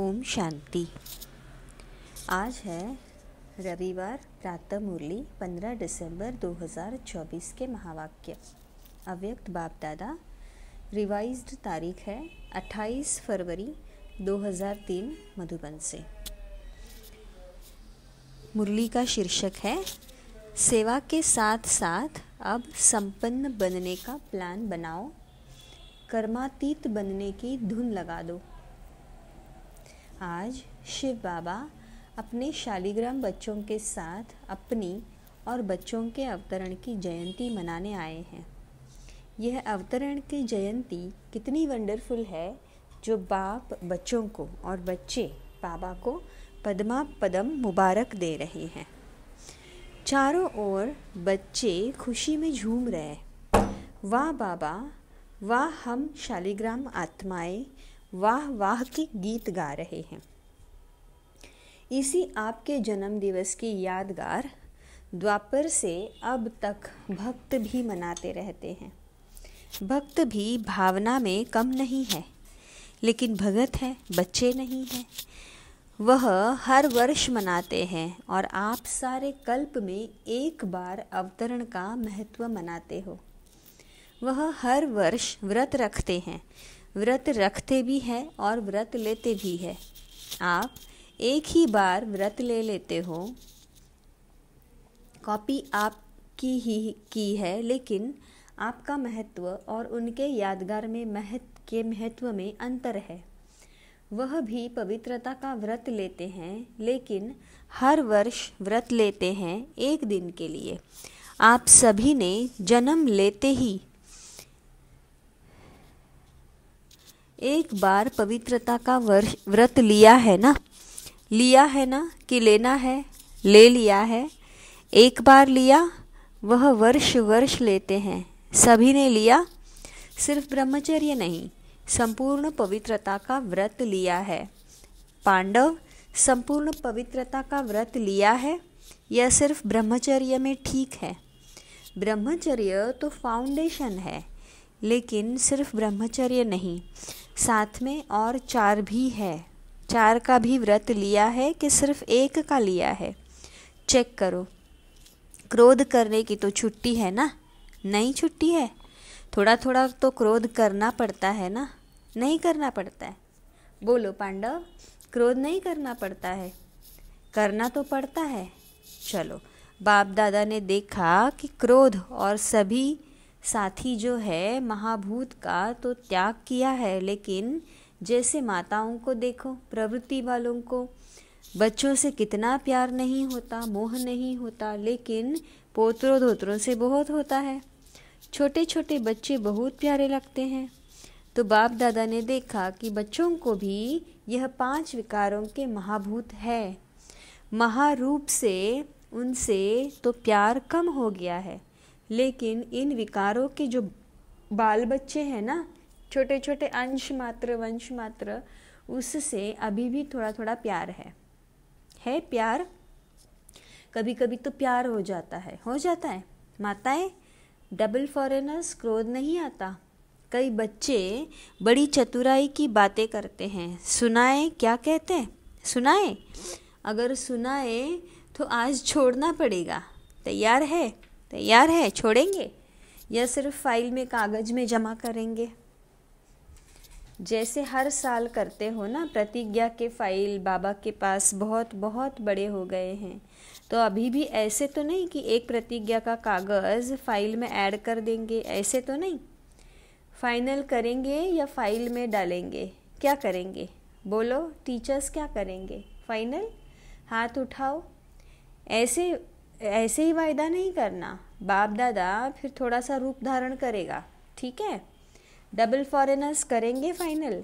ओम शांति आज है रविवार प्रातः मुरली 15 दिसंबर 2024 के महावाक्य अव्यक्त बाप दादा रिवाइज्ड तारीख है 28 फरवरी 2003 मधुबन से मुरली का शीर्षक है सेवा के साथ साथ अब संपन्न बनने का प्लान बनाओ कर्मातीत बनने की धुन लगा दो आज शिव बाबा अपने शालिग्राम बच्चों के साथ अपनी और बच्चों के अवतरण की जयंती मनाने आए हैं यह अवतरण की जयंती कितनी वंडरफुल है जो बाप बच्चों को और बच्चे बाबा को पद्मा पदम मुबारक दे रहे हैं चारों ओर बच्चे खुशी में झूम रहे वाह बाबा वाह हम शालिग्राम आत्माएं वाह वाह के गीत गा रहे हैं इसी आपके जन्मदिवस की यादगार द्वापर से अब तक भक्त भी मनाते रहते हैं भक्त भी भावना में कम नहीं है लेकिन भगत है बच्चे नहीं हैं वह हर वर्ष मनाते हैं और आप सारे कल्प में एक बार अवतरण का महत्व मनाते हो वह हर वर्ष व्रत रखते हैं व्रत रखते भी हैं और व्रत लेते भी हैं आप एक ही बार व्रत ले लेते हो कॉपी आपकी ही की है लेकिन आपका महत्व और उनके यादगार में महत्व के महत्व में अंतर है वह भी पवित्रता का व्रत लेते हैं लेकिन हर वर्ष व्रत लेते हैं एक दिन के लिए आप सभी ने जन्म लेते ही एक बार पवित्रता का व्रत लिया है ना लिया है ना कि लेना है ले लिया है एक बार लिया वह वर्ष वर्ष लेते हैं सभी ने लिया सिर्फ ब्रह्मचर्य नहीं संपूर्ण पवित्रता का व्रत लिया है पांडव संपूर्ण पवित्रता का व्रत लिया है यह सिर्फ ब्रह्मचर्य में ठीक है ब्रह्मचर्य तो फाउंडेशन है लेकिन सिर्फ ब्रह्मचर्य नहीं साथ में और चार भी है चार का भी व्रत लिया है कि सिर्फ एक का लिया है चेक करो क्रोध करने की तो छुट्टी है ना नहीं छुट्टी है थोड़ा थोड़ा तो क्रोध करना पड़ता है ना नहीं करना पड़ता है बोलो पांडव क्रोध नहीं करना पड़ता है करना तो पड़ता है चलो बाप दादा ने देखा कि क्रोध और सभी साथी जो है महाभूत का तो त्याग किया है लेकिन जैसे माताओं को देखो प्रवृत्ति वालों को बच्चों से कितना प्यार नहीं होता मोह नहीं होता लेकिन पोत्रों धोत्रों से बहुत होता है छोटे छोटे बच्चे बहुत प्यारे लगते हैं तो बाप दादा ने देखा कि बच्चों को भी यह पांच विकारों के महाभूत है महारूप से उनसे तो प्यार कम हो गया है लेकिन इन विकारों के जो बाल बच्चे हैं ना छोटे छोटे अंश मात्र वंश मात्र उससे अभी भी थोड़ा थोड़ा प्यार है है प्यार कभी कभी तो प्यार हो जाता है हो जाता है माताएं डबल फॉरेनर्स क्रोध नहीं आता कई बच्चे बड़ी चतुराई की बातें करते हैं सुनाए क्या कहते हैं सुनाए अगर सुनाए तो आज छोड़ना पड़ेगा तैयार है तैयार है छोड़ेंगे या सिर्फ फाइल में कागज़ में जमा करेंगे जैसे हर साल करते हो ना प्रतिज्ञा के फाइल बाबा के पास बहुत बहुत बड़े हो गए हैं तो अभी भी ऐसे तो नहीं कि एक प्रतिज्ञा का कागज़ फाइल में ऐड कर देंगे ऐसे तो नहीं फाइनल करेंगे या फाइल में डालेंगे क्या करेंगे बोलो टीचर्स क्या करेंगे फाइनल हाथ उठाओ ऐसे ऐसे ही वायदा नहीं करना बाप दादा फिर थोड़ा सा रूप धारण करेगा ठीक है डबल फॉरेनर्स करेंगे फाइनल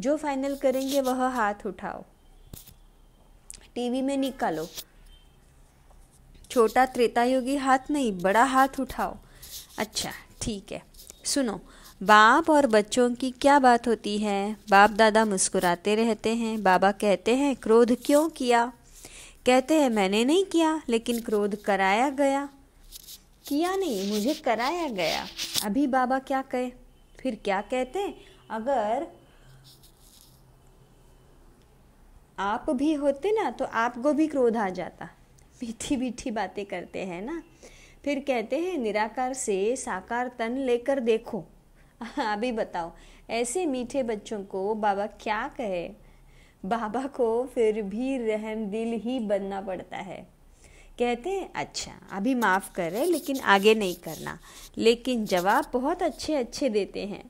जो फाइनल करेंगे वह हाथ उठाओ टीवी में निकालो छोटा त्रेता योगी हाथ नहीं बड़ा हाथ उठाओ अच्छा ठीक है सुनो बाप और बच्चों की क्या बात होती है बाप दादा मुस्कुराते रहते हैं बाबा कहते हैं क्रोध क्यों किया कहते हैं मैंने नहीं किया लेकिन क्रोध कराया गया किया नहीं मुझे कराया गया अभी बाबा क्या कहे फिर क्या कहते हैं अगर आप भी होते ना तो आपको भी क्रोध आ जाता मीठी मीठी बातें करते हैं ना फिर कहते हैं निराकार से साकार तन लेकर देखो अभी बताओ ऐसे मीठे बच्चों को बाबा क्या कहे बाबा को फिर भी रहम दिल ही बनना पड़ता है कहते हैं अच्छा अभी माफ़ कर रहे लेकिन आगे नहीं करना लेकिन जवाब बहुत अच्छे अच्छे देते हैं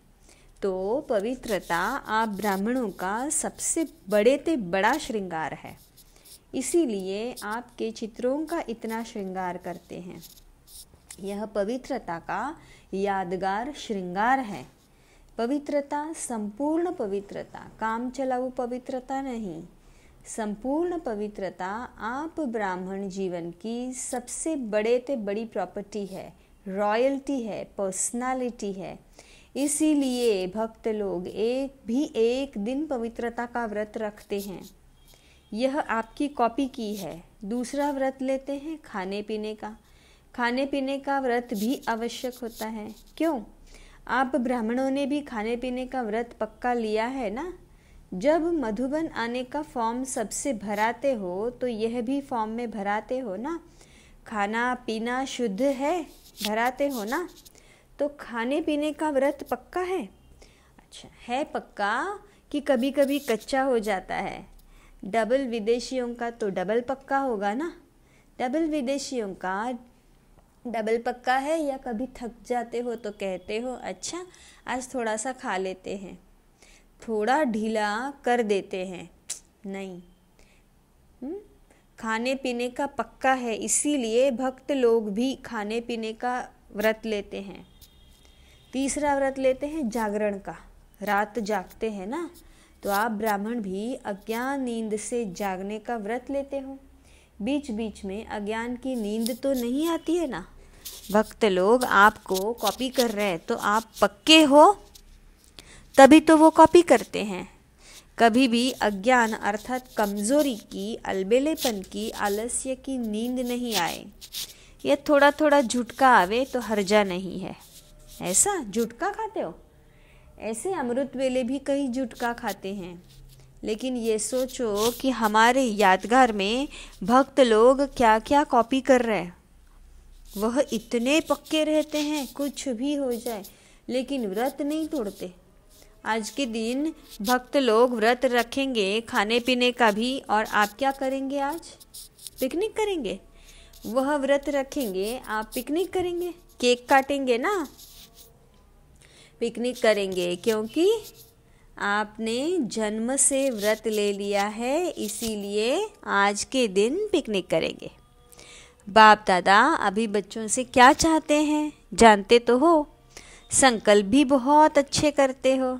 तो पवित्रता आप ब्राह्मणों का सबसे बड़े ते बड़ा श्रृंगार है इसीलिए आपके चित्रों का इतना श्रृंगार करते हैं यह पवित्रता का यादगार श्रृंगार है पवित्रता संपूर्ण पवित्रता काम चलाव पवित्रता नहीं संपूर्ण पवित्रता आप ब्राह्मण जीवन की सबसे बड़े ते बड़ी प्रॉपर्टी है रॉयल्टी है पर्सनालिटी है इसीलिए भक्त लोग एक भी एक दिन पवित्रता का व्रत रखते हैं यह आपकी कॉपी की है दूसरा व्रत लेते हैं खाने पीने का खाने पीने का व्रत भी आवश्यक होता है क्यों आप ब्राह्मणों ने भी खाने पीने का व्रत पक्का लिया है ना जब मधुबन आने का फॉर्म सबसे भराते हो तो यह भी फॉर्म में भराते हो ना खाना पीना शुद्ध है भराते हो ना तो खाने पीने का व्रत पक्का है अच्छा है पक्का कि कभी कभी कच्चा हो जाता है डबल विदेशियों का तो डबल पक्का होगा ना डबल विदेशियों का डबल पक्का है या कभी थक जाते हो तो कहते हो अच्छा आज थोड़ा सा खा लेते हैं थोड़ा ढीला कर देते हैं नहीं हम्म? खाने पीने का पक्का है इसीलिए भक्त लोग भी खाने पीने का व्रत लेते हैं तीसरा व्रत लेते हैं जागरण का रात जागते हैं ना तो आप ब्राह्मण भी अज्ञान नींद से जागने का व्रत लेते हो बीच बीच में अज्ञान की नींद तो नहीं आती है ना भक्त लोग आपको कॉपी कर रहे हैं तो आप पक्के हो तभी तो वो कॉपी करते हैं कभी भी अज्ञान अर्थात कमजोरी की अलबेलेपन की आलस्य की नींद नहीं आए यह थोड़ा थोड़ा झुटका आवे तो हर्जा नहीं है ऐसा झुटका खाते हो ऐसे अमृत वेले भी कई झुटका खाते हैं लेकिन ये सोचो कि हमारे यादगार में भक्त लोग क्या क्या कॉपी कर रहे हैं वह इतने पक्के रहते हैं कुछ भी हो जाए लेकिन व्रत नहीं तोड़ते आज के दिन भक्त लोग व्रत रखेंगे खाने पीने का भी और आप क्या करेंगे आज पिकनिक करेंगे वह व्रत रखेंगे आप पिकनिक करेंगे केक काटेंगे ना पिकनिक करेंगे क्योंकि आपने जन्म से व्रत ले लिया है इसीलिए आज के दिन पिकनिक करेंगे बाप दादा अभी बच्चों से क्या चाहते हैं जानते तो हो संकल्प भी बहुत अच्छे करते हो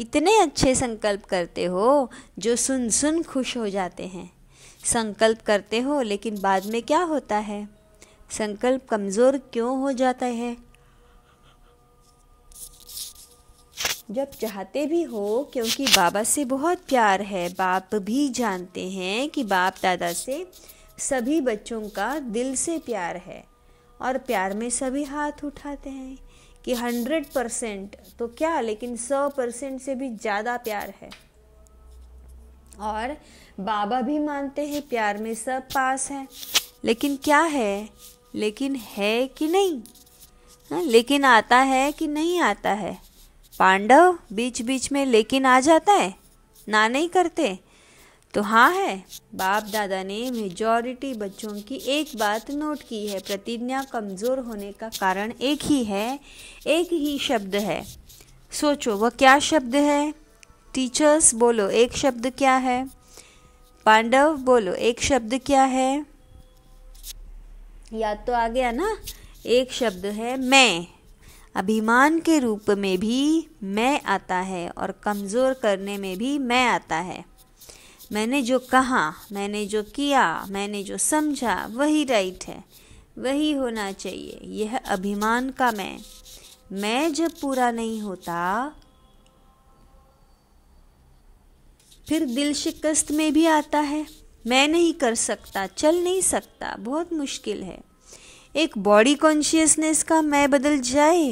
इतने अच्छे संकल्प करते हो जो सुन सुन खुश हो जाते हैं संकल्प करते हो लेकिन बाद में क्या होता है संकल्प कमज़ोर क्यों हो जाता है जब चाहते भी हो क्योंकि बाबा से बहुत प्यार है बाप भी जानते हैं कि बाप दादा से सभी बच्चों का दिल से प्यार है और प्यार में सभी हाथ उठाते हैं कि हंड्रेड परसेंट तो क्या लेकिन सौ परसेंट से भी ज़्यादा प्यार है और बाबा भी मानते हैं प्यार में सब पास है लेकिन क्या है लेकिन है कि नहीं हा? लेकिन आता है कि नहीं आता है पांडव बीच बीच में लेकिन आ जाता है ना नहीं करते तो हाँ है बाप दादा ने मेजॉरिटी बच्चों की एक बात नोट की है प्रतिज्ञा कमज़ोर होने का कारण एक ही है एक ही शब्द है सोचो वह क्या शब्द है टीचर्स बोलो एक शब्द क्या है पांडव बोलो एक शब्द क्या है याद तो आ गया ना एक शब्द है मैं अभिमान के रूप में भी मैं आता है और कमज़ोर करने में भी मैं आता है मैंने जो कहा मैंने जो किया मैंने जो समझा वही राइट है वही होना चाहिए यह अभिमान का मैं मैं जब पूरा नहीं होता फिर दिल शिकस्त में भी आता है मैं नहीं कर सकता चल नहीं सकता बहुत मुश्किल है एक बॉडी कॉन्शियसनेस का मैं बदल जाए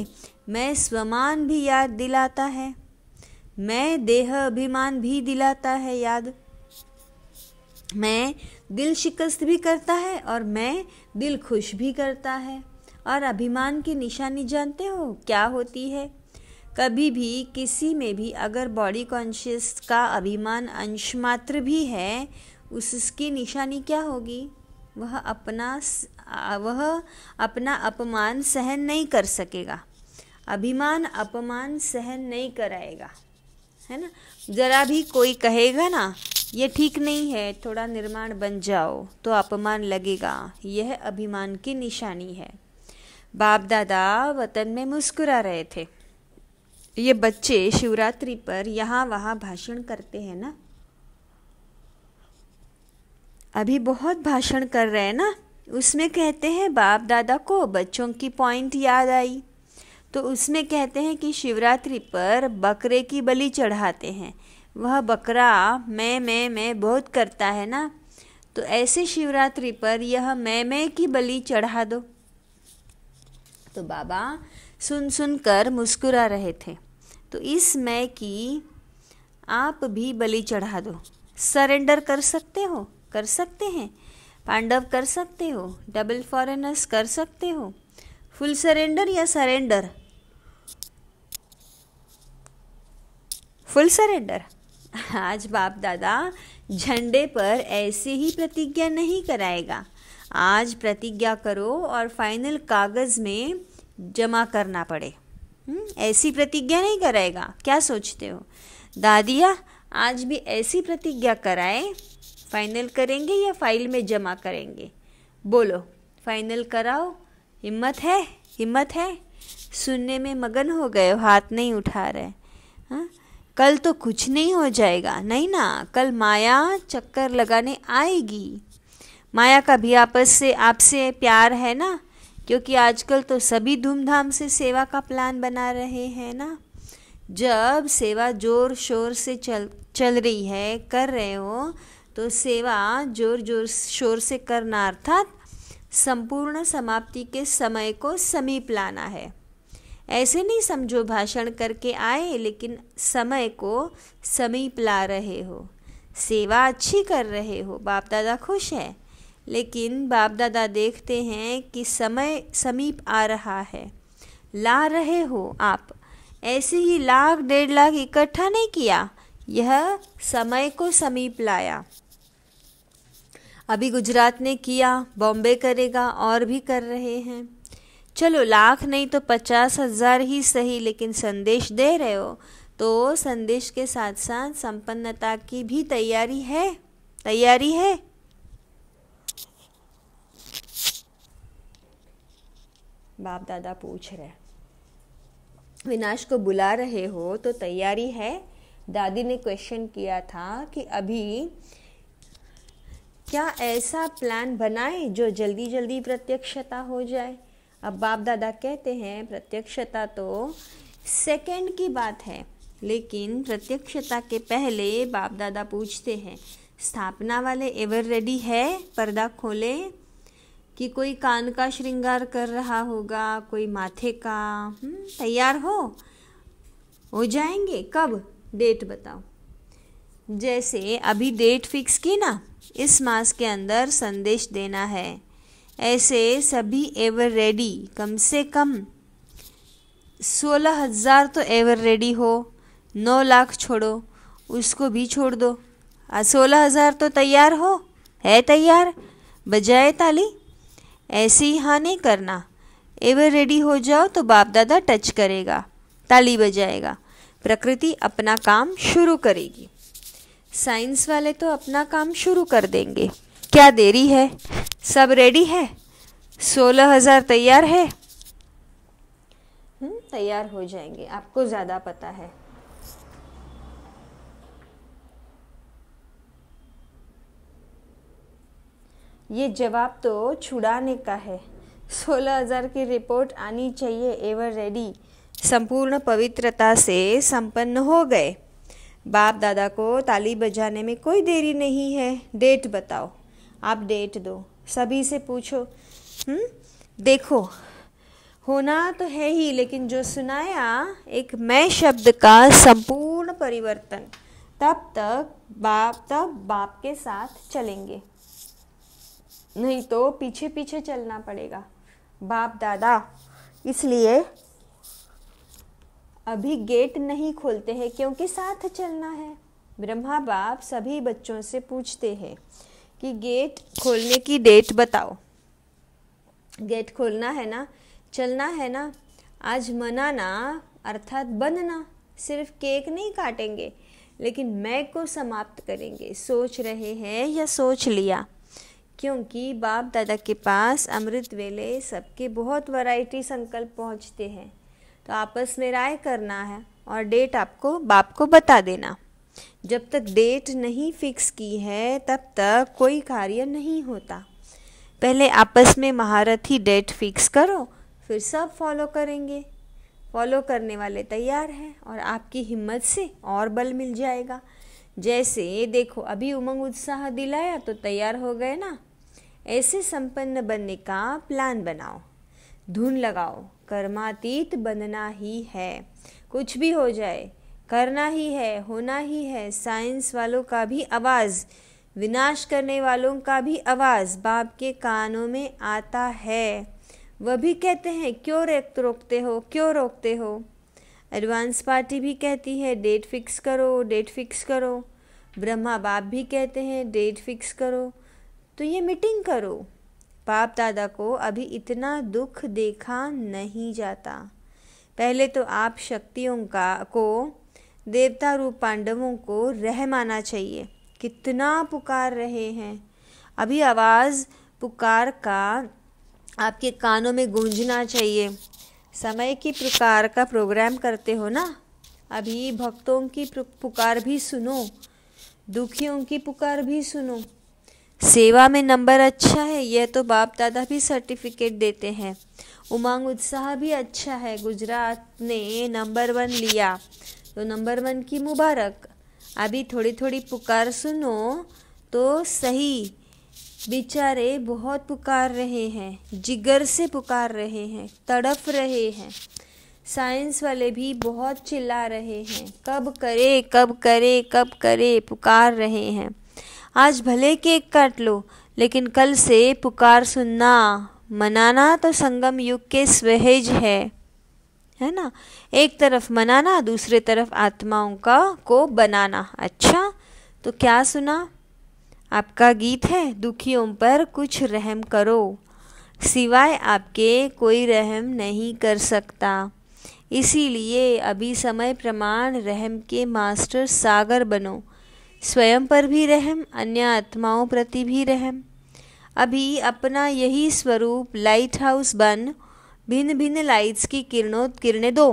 मैं स्वमान भी याद दिलाता है मैं देह अभिमान भी दिलाता है याद मैं दिल शिकस्त भी करता है और मैं दिल खुश भी करता है और अभिमान की निशानी जानते हो क्या होती है कभी भी किसी में भी अगर बॉडी कॉन्शियस का अभिमान अंश मात्र भी है उसकी निशानी क्या होगी वह अपना वह अपना अपमान सहन नहीं कर सकेगा अभिमान अपमान सहन नहीं कराएगा है ना ज़रा भी कोई कहेगा ना ये ठीक नहीं है थोड़ा निर्माण बन जाओ तो अपमान लगेगा यह अभिमान की निशानी है बाप दादा वतन में मुस्कुरा रहे थे ये बच्चे शिवरात्रि पर यहाँ वहाँ भाषण करते हैं ना अभी बहुत भाषण कर रहे हैं ना उसमें कहते हैं बाप दादा को बच्चों की पॉइंट याद आई तो उसमें कहते हैं कि शिवरात्रि पर बकरे की बलि चढ़ाते हैं वह बकरा मैं मैं मैं बहुत करता है ना तो ऐसे शिवरात्रि पर यह मैं मैं की बलि चढ़ा दो तो बाबा सुन सुन कर मुस्कुरा रहे थे तो इस मैं की आप भी बलि चढ़ा दो सरेंडर कर सकते हो कर सकते हैं पांडव कर सकते हो डबल फॉरेनर्स कर सकते हो फुल सरेंडर या सरेंडर फुल सरेंडर आज बाप दादा झंडे पर ऐसे ही प्रतिज्ञा नहीं कराएगा आज प्रतिज्ञा करो और फाइनल कागज़ में जमा करना पड़े हम्म, ऐसी प्रतिज्ञा नहीं कराएगा क्या सोचते हो दादिया आज भी ऐसी प्रतिज्ञा कराए फाइनल करेंगे या फाइल में जमा करेंगे बोलो फाइनल कराओ हिम्मत है हिम्मत है सुनने में मगन हो गए हाथ नहीं उठा रहे हाँ कल तो कुछ नहीं हो जाएगा नहीं ना कल माया चक्कर लगाने आएगी माया का भी आपस से आपसे प्यार है ना क्योंकि आजकल तो सभी धूमधाम से सेवा का प्लान बना रहे हैं ना जब सेवा जोर शोर से चल चल रही है कर रहे हो तो सेवा जोर जोर शोर से करना अर्थात संपूर्ण समाप्ति के समय को समीप लाना है ऐसे नहीं समझो भाषण करके आए लेकिन समय को समीप ला रहे हो सेवा अच्छी कर रहे हो बाप दादा खुश है लेकिन बाप दादा देखते हैं कि समय समीप आ रहा है ला रहे हो आप ऐसे ही लाख डेढ़ लाख इकट्ठा नहीं किया यह समय को समीप लाया अभी गुजरात ने किया बॉम्बे करेगा और भी कर रहे हैं चलो लाख नहीं तो पचास हज़ार ही सही लेकिन संदेश दे रहे हो तो संदेश के साथ साथ संपन्नता की भी तैयारी है तैयारी है बाप दादा पूछ रहे विनाश को बुला रहे हो तो तैयारी है दादी ने क्वेश्चन किया था कि अभी क्या ऐसा प्लान बनाए जो जल्दी जल्दी प्रत्यक्षता हो जाए अब बाप दादा कहते हैं प्रत्यक्षता तो सेकंड की बात है लेकिन प्रत्यक्षता के पहले बाप दादा पूछते हैं स्थापना वाले एवर रेडी है पर्दा खोले कि कोई कान का श्रृंगार कर रहा होगा कोई माथे का हम्म, तैयार हो हो जाएंगे कब डेट बताओ जैसे अभी डेट फिक्स की ना इस मास के अंदर संदेश देना है ऐसे सभी एवर रेडी कम से कम सोलह हज़ार तो एवर रेडी हो नौ लाख छोड़ो उसको भी छोड़ दो सोलह हज़ार तो तैयार हो है तैयार बजाए ताली ऐसे ही हाँ नहीं करना एवर रेडी हो जाओ तो बाप दादा टच करेगा ताली बजाएगा प्रकृति अपना काम शुरू करेगी साइंस वाले तो अपना काम शुरू कर देंगे क्या देरी है सब रेडी है सोलह हज़ार तैयार है हम्म, तैयार हो जाएंगे आपको ज़्यादा पता है ये जवाब तो छुड़ाने का है सोलह हजार की रिपोर्ट आनी चाहिए एवर रेडी संपूर्ण पवित्रता से संपन्न हो गए बाप दादा को ताली बजाने में कोई देरी नहीं है डेट बताओ आप डेट दो सभी से पूछो हुँ? हम्म? देखो होना तो है ही लेकिन जो सुनाया एक मैं शब्द का संपूर्ण परिवर्तन तब तक बाप तब बाप के साथ चलेंगे नहीं तो पीछे पीछे चलना पड़ेगा बाप दादा इसलिए अभी गेट नहीं खोलते हैं क्योंकि साथ चलना है ब्रह्मा बाप सभी बच्चों से पूछते हैं कि गेट खोलने की डेट बताओ गेट खोलना है ना चलना है ना आज मनाना अर्थात बनना सिर्फ केक नहीं काटेंगे लेकिन मैं को समाप्त करेंगे सोच रहे हैं या सोच लिया क्योंकि बाप दादा के पास अमृत वेले सबके बहुत वैरायटी संकल्प पहुंचते हैं तो आपस में राय करना है और डेट आपको बाप को बता देना जब तक डेट नहीं फिक्स की है तब तक कोई कार्य नहीं होता पहले आपस में महारथी डेट फिक्स करो फिर सब फॉलो करेंगे फॉलो करने वाले तैयार हैं और आपकी हिम्मत से और बल मिल जाएगा जैसे देखो अभी उमंग उत्साह दिलाया तो तैयार हो गए ना ऐसे संपन्न बनने का प्लान बनाओ धुन लगाओ कर्मातीत बनना ही है कुछ भी हो जाए करना ही है होना ही है साइंस वालों का भी आवाज़ विनाश करने वालों का भी आवाज़ बाप के कानों में आता है वह भी कहते हैं क्यों रेत रोकते हो क्यों रोकते हो एडवांस पार्टी भी कहती है डेट फिक्स करो डेट फिक्स करो ब्रह्मा बाप भी कहते हैं डेट फिक्स करो तो ये मीटिंग करो बाप दादा को अभी इतना दुख देखा नहीं जाता पहले तो आप शक्तियों का को देवता रूप पांडवों को रह माना चाहिए कितना पुकार रहे हैं अभी आवाज़ पुकार का आपके कानों में गूंजना चाहिए समय की पुकार का प्रोग्राम करते हो ना अभी भक्तों की पुकार भी सुनो दुखियों की पुकार भी सुनो सेवा में नंबर अच्छा है यह तो बाप दादा भी सर्टिफिकेट देते हैं उमंग उत्साह भी अच्छा है गुजरात ने नंबर वन लिया तो नंबर वन की मुबारक अभी थोड़ी थोड़ी पुकार सुनो तो सही बेचारे बहुत पुकार रहे हैं जिगर से पुकार रहे हैं तड़फ रहे हैं साइंस वाले भी बहुत चिल्ला रहे हैं कब करे कब करे कब करे पुकार रहे हैं आज भले केक काट लो लेकिन कल से पुकार सुनना मनाना तो संगम युग के स्वहेज है है ना एक तरफ मनाना दूसरे तरफ आत्माओं का को बनाना अच्छा तो क्या सुना आपका गीत है दुखियों पर कुछ रहम करो सिवाय आपके कोई रहम नहीं कर सकता इसीलिए अभी समय प्रमाण रहम के मास्टर सागर बनो स्वयं पर भी रहम अन्य आत्माओं प्रति भी रहम अभी अपना यही स्वरूप लाइट हाउस बन भिन्न भिन्न लाइट्स की किरणों किरणें दो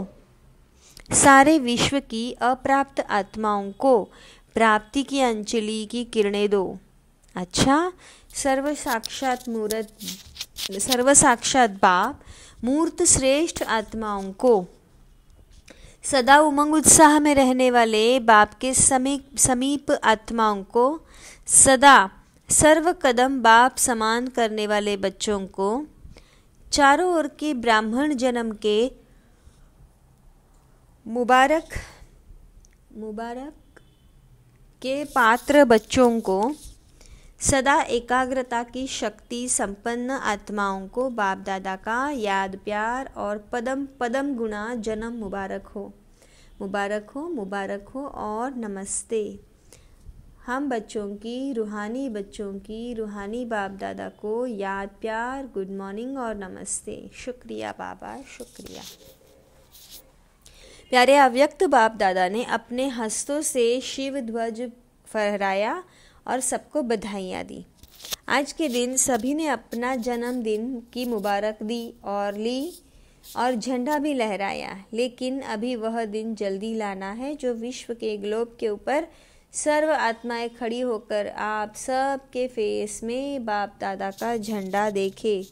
सारे विश्व की अप्राप्त आत्माओं को प्राप्ति की अंचली की किरणें दो अच्छा सर्व साक्षात मूर्त सर्व साक्षात बाप मूर्त श्रेष्ठ आत्माओं को सदा उमंग उत्साह में रहने वाले बाप के समीप समीप आत्माओं को सदा सर्व कदम बाप समान करने वाले बच्चों को चारों ओर के ब्राह्मण जन्म के मुबारक मुबारक के पात्र बच्चों को सदा एकाग्रता की शक्ति संपन्न आत्माओं को बाप दादा का याद प्यार और पदम पदम गुणा जन्म मुबारक हो मुबारक हो मुबारक हो और नमस्ते हम बच्चों की रूहानी बच्चों की रूहानी बाप दादा को याद प्यार गुड मॉर्निंग और नमस्ते शुक्रिया बाबा शुक्रिया प्यारे अव्यक्त बाप दादा ने अपने हस्तों से शिव ध्वज फहराया और सबको बधाइयाँ दी आज के दिन सभी ने अपना जन्मदिन की मुबारक दी और ली और झंडा भी लहराया लेकिन अभी वह दिन जल्दी लाना है जो विश्व के ग्लोब के ऊपर सर्व आत्माएं खड़ी होकर आप सब के फेस में बाप दादा का झंडा देखे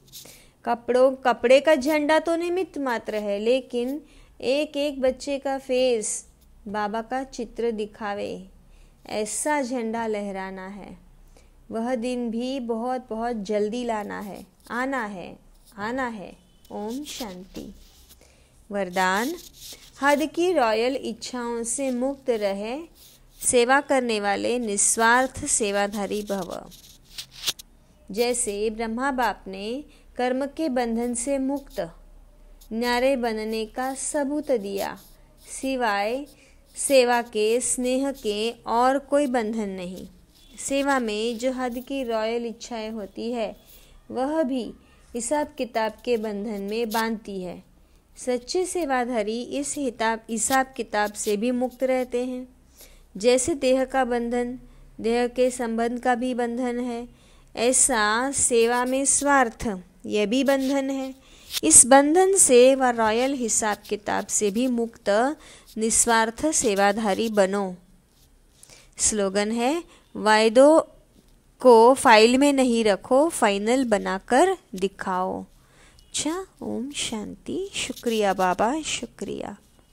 कपड़ों कपड़े का झंडा तो निमित्त मात्र है लेकिन एक एक बच्चे का फेस बाबा का चित्र दिखावे ऐसा झंडा लहराना है वह दिन भी बहुत बहुत जल्दी लाना है आना है आना है ओम शांति वरदान हद की रॉयल इच्छाओं से मुक्त रहे सेवा करने वाले निस्वार्थ सेवाधारी भव जैसे ब्रह्मा बाप ने कर्म के बंधन से मुक्त न्यारे बनने का सबूत दिया सिवाय सेवा के स्नेह के और कोई बंधन नहीं सेवा में जो हद की रॉयल इच्छाएं होती है वह भी हिसाब किताब के बंधन में बांधती है सच्चे सेवाधारी इस हिताब हिसाब किताब से भी मुक्त रहते हैं जैसे देह का बंधन देह के संबंध का भी बंधन है ऐसा सेवा में स्वार्थ यह भी बंधन है इस बंधन से व रॉयल हिसाब किताब से भी मुक्त निस्वार्थ सेवाधारी बनो स्लोगन है वायदों को फाइल में नहीं रखो फाइनल बनाकर दिखाओ अच्छा ओम शांति शुक्रिया बाबा शुक्रिया